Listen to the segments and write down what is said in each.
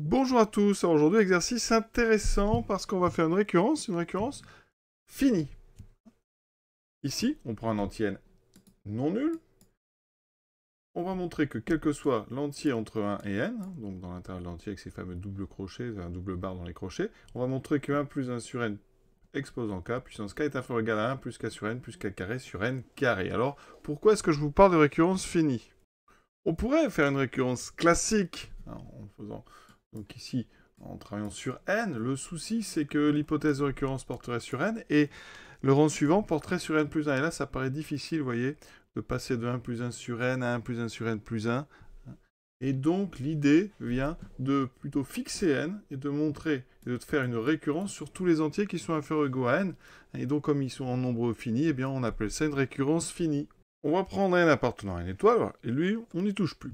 Bonjour à tous, aujourd'hui exercice intéressant parce qu'on va faire une récurrence, une récurrence finie. Ici, on prend un entier non nul. On va montrer que quel que soit l'entier entre 1 et n, hein, donc dans l'intérieur de l'entier avec ces fameux doubles crochets, un double barre dans les crochets, on va montrer que 1 plus 1 sur n exposant k, puissance k est inférieur ou égal à 1 plus k sur n plus k carré sur n carré. Alors, pourquoi est-ce que je vous parle de récurrence finie On pourrait faire une récurrence classique, hein, en faisant donc ici, en travaillant sur n, le souci c'est que l'hypothèse de récurrence porterait sur n et le rang suivant porterait sur n plus 1. Et là, ça paraît difficile, vous voyez, de passer de 1 plus 1 sur n à 1 plus 1 sur n plus 1. Et donc, l'idée vient de plutôt fixer n et de montrer, et de faire une récurrence sur tous les entiers qui sont inférieurs ou égaux à n. Et donc, comme ils sont en nombre fini, eh bien, on appelle ça une récurrence finie. On va prendre n appartenant à une étoile, et lui, on n'y touche plus.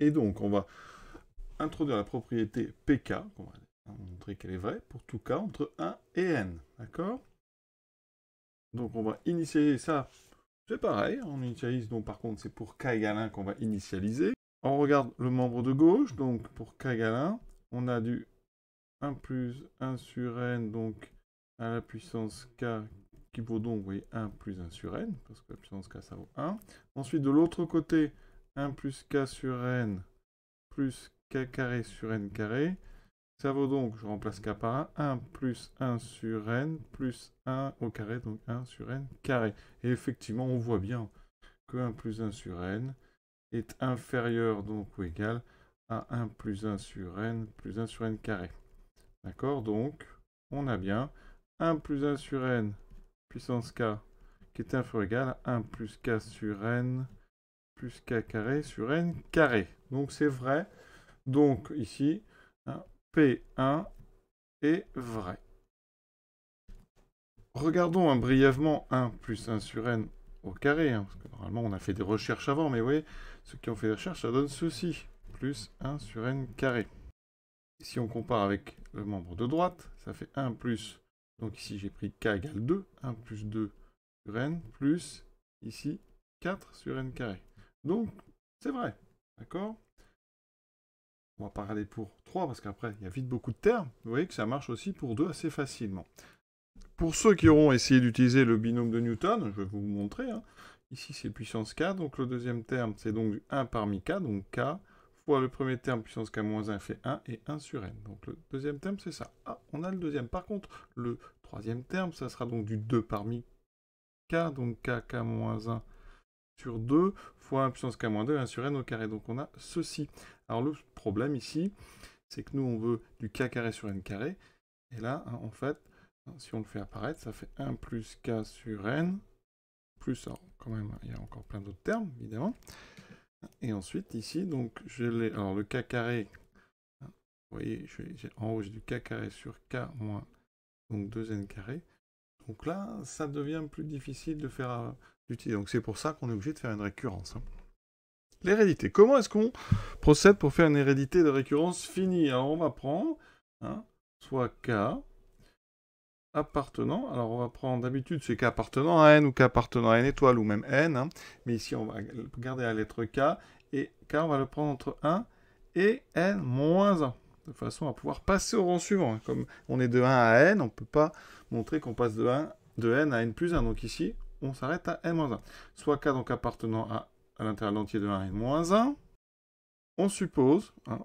Et donc, on va introduire la propriété PK, on va montrer qu'elle est vraie, pour tout cas, entre 1 et N. D'accord Donc on va initialiser ça, c'est pareil, on initialise, donc par contre c'est pour K égale 1 qu'on va initialiser. On regarde le membre de gauche, donc pour K égale 1, on a du 1 plus 1 sur N, donc à la puissance K qui vaut donc, vous voyez, 1 plus 1 sur n, parce que la puissance k, ça vaut 1. Ensuite, de l'autre côté, 1 plus k sur n plus k carré sur n carré. Ça vaut donc, je remplace k par 1, 1 plus 1 sur n plus 1 au carré, donc 1 sur n carré. Et effectivement, on voit bien que 1 plus 1 sur n est inférieur donc ou égal à 1 plus 1 sur n plus 1 sur n carré. D'accord Donc, on a bien 1 plus 1 sur n puissance k qui est inférieur ou égal à 1 plus k sur n plus k carré sur n carré. Donc c'est vrai, donc ici, hein, P1 est vrai. Regardons brièvement 1 plus 1 sur n au carré, hein, parce que normalement on a fait des recherches avant, mais vous voyez, ceux qui ont fait des recherches, ça donne ceci, plus 1 sur n carré. si on compare avec le membre de droite, ça fait 1 plus, donc ici j'ai pris k égale 2, 1 plus 2 sur n, plus ici 4 sur n carré. Donc c'est vrai, d'accord on va parler pour 3 parce qu'après, il y a vite beaucoup de termes. Vous voyez que ça marche aussi pour 2 assez facilement. Pour ceux qui auront essayé d'utiliser le binôme de Newton, je vais vous montrer. Hein. Ici, c'est puissance k. Donc, le deuxième terme, c'est donc 1 parmi k. Donc, k fois le premier terme, puissance k-1 moins fait 1 et 1 sur n. Donc, le deuxième terme, c'est ça. Ah, on a le deuxième. Par contre, le troisième terme, ça sera donc du 2 parmi k. Donc, k, k-1 moins sur 2 fois 1 puissance k moins 2 1 sur n au carré. Donc on a ceci. Alors le problème ici, c'est que nous on veut du k carré sur n carré. Et là, hein, en fait, hein, si on le fait apparaître, ça fait 1 plus k sur n, plus, alors quand même, il y a encore plein d'autres termes, évidemment. Et ensuite, ici, donc, je l'ai, alors le k carré, hein, vous voyez, en haut, du k carré sur k moins, donc 2n carré. Donc là, ça devient plus difficile de faire euh, d'utiliser Donc c'est pour ça qu'on est obligé de faire une récurrence. Hein. L'hérédité. Comment est-ce qu'on procède pour faire une hérédité de récurrence finie Alors on va prendre hein, soit K appartenant. Alors on va prendre d'habitude c'est K appartenant à N ou K appartenant à N étoile ou même N. Hein. Mais ici on va garder la lettre K et K on va le prendre entre 1 et N-1 moins de façon à pouvoir passer au rang suivant. Comme on est de 1 à N, on ne peut pas montrer qu'on passe de, 1, de n à n plus 1. Donc ici, on s'arrête à n-1. Soit k donc appartenant à, à l'intérieur entier de 1 à n-1. On suppose hein,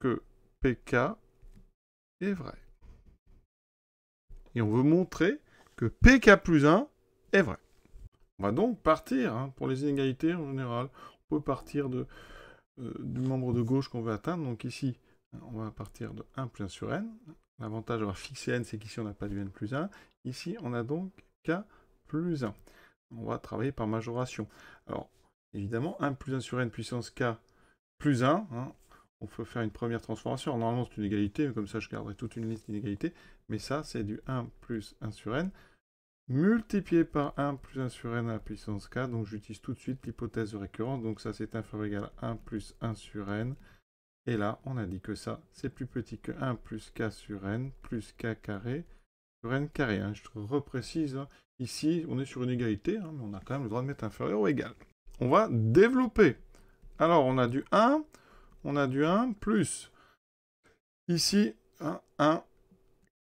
que pk est vrai. Et on veut montrer que pk plus 1 est vrai. On va donc partir, hein, pour les inégalités en général, on peut partir de, euh, du membre de gauche qu'on veut atteindre. Donc ici, on va partir de 1 plus 1 sur n. L'avantage d'avoir fixé n, c'est qu'ici, on n'a pas du n plus 1. Ici, on a donc k plus 1. On va travailler par majoration. Alors, évidemment, 1 plus 1 sur n puissance k plus 1, hein, on peut faire une première transformation. Normalement, c'est une égalité, mais comme ça, je garderai toute une liste d'inégalités. Mais ça, c'est du 1 plus 1 sur n multiplié par 1 plus 1 sur n à la puissance k. Donc, j'utilise tout de suite l'hypothèse de récurrence. Donc, ça, c'est inférieur égal à 1 plus 1 sur n et là, on a dit que ça, c'est plus petit que 1 plus k sur n plus k carré sur n carré. Je te reprécise, hein. ici, on est sur une égalité, hein, mais on a quand même le droit de mettre inférieur ou égal. On va développer. Alors, on a du 1, on a du 1 plus, ici, 1, hein, 1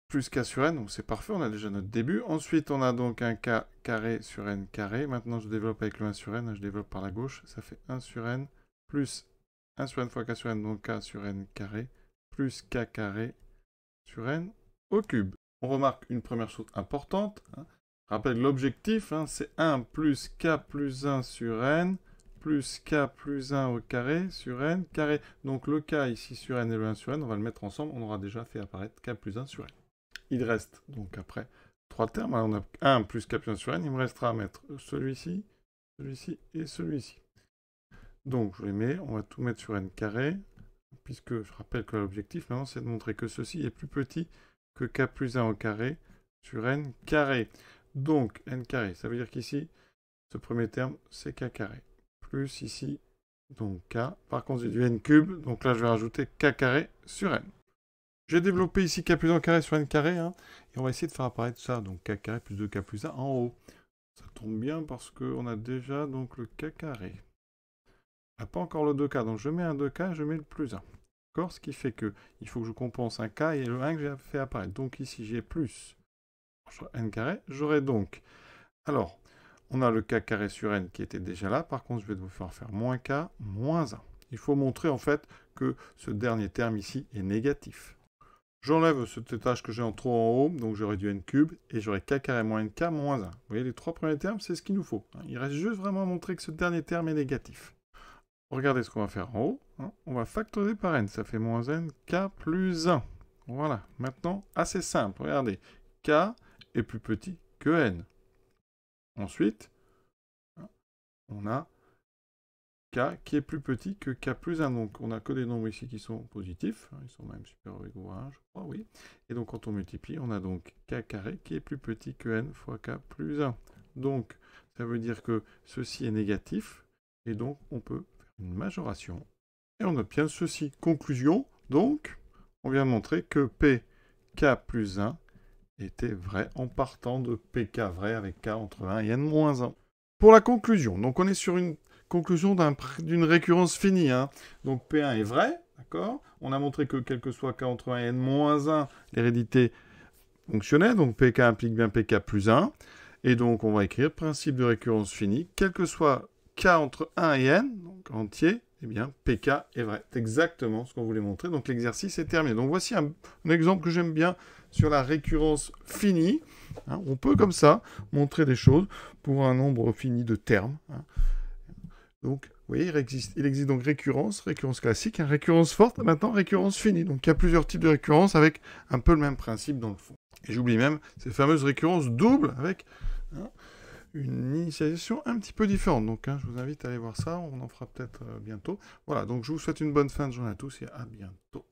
plus k sur n, donc c'est parfait, on a déjà notre début. Ensuite, on a donc un k carré sur n carré. Maintenant, je développe avec le 1 sur n, je développe par la gauche, ça fait 1 sur n plus 1 sur n fois k sur n, donc k sur n carré, plus k carré sur n au cube. On remarque une première chose importante. Hein. Rappelle l'objectif, hein, c'est 1 plus k plus 1 sur n plus k plus 1 au carré sur n carré. Donc le k ici sur n et le 1 sur n, on va le mettre ensemble, on aura déjà fait apparaître k plus 1 sur n. Il reste donc après trois termes. Hein, on a 1 plus k plus 1 sur n, il me restera à mettre celui-ci, celui-ci et celui-ci. Donc je les mets, on va tout mettre sur n carré, puisque je rappelle que l'objectif maintenant c'est de montrer que ceci est plus petit que k plus 1 au carré sur n carré. Donc n carré, ça veut dire qu'ici, ce premier terme c'est k carré, plus ici, donc k. Par contre j'ai du n cube, donc là je vais rajouter k carré sur n. J'ai développé ici k plus 1 carré sur n carré, hein, et on va essayer de faire apparaître ça, donc k carré plus 2k plus 1 en haut. Ça tombe bien parce qu'on a déjà donc le k carré. Ah, pas encore le 2K. Donc je mets un 2K, je mets le plus 1. D'accord Ce qui fait que il faut que je compense un K et le 1 que j'ai fait apparaître. Donc ici j'ai plus n carré. J'aurai donc... Alors, on a le K carré sur n qui était déjà là. Par contre, je vais devoir faire moins K, moins 1. Il faut montrer en fait que ce dernier terme ici est négatif. J'enlève cet étage que j'ai en trop en haut, donc j'aurai du n cube, et j'aurai k carré moins nk moins 1. Vous voyez, les trois premiers termes, c'est ce qu'il nous faut. Hein. Il reste juste vraiment à montrer que ce dernier terme est négatif. Regardez ce qu'on va faire en haut. Hein. On va factoriser par n. Ça fait moins n k plus 1. Voilà. Maintenant, assez simple. Regardez. k est plus petit que n. Ensuite, on a k qui est plus petit que k plus 1. Donc on n'a que des nombres ici qui sont positifs. Hein. Ils sont même supérieurs à 1, je crois, oui. Et donc quand on multiplie, on a donc k carré qui est plus petit que n fois k plus 1. Donc ça veut dire que ceci est négatif. Et donc on peut une majoration, et on obtient ceci. Conclusion, donc, on vient montrer que PK plus 1 était vrai en partant de PK vrai avec K entre 1 et N-1. moins Pour la conclusion, donc on est sur une conclusion d'une récurrence finie. Hein. Donc P1 est vrai, d'accord On a montré que quel que soit K entre 1 et N-1, moins l'hérédité fonctionnait, donc PK implique bien PK plus 1. Et donc on va écrire principe de récurrence finie, quel que soit K entre 1 et N, donc entier, et eh bien, PK est vrai. C'est exactement ce qu'on voulait montrer. Donc l'exercice est terminé. Donc voici un, exemple que j'aime bien sur la récurrence finie. Hein, on peut comme ça montrer des choses pour un nombre fini de termes. Hein. Donc, vous voyez, il existe, donc récurrence, récurrence classique, hein, récurrence forte, maintenant récurrence finie. Donc il y a plusieurs types de récurrence avec un peu le même principe dans le fond. Et j'oublie même ces fameuses récurrences doubles avec une initialisation un petit peu différente. Donc, hein, je vous invite à aller voir ça. On en fera peut-être euh, bientôt. Voilà, donc je vous souhaite une bonne fin de journée à tous et à bientôt.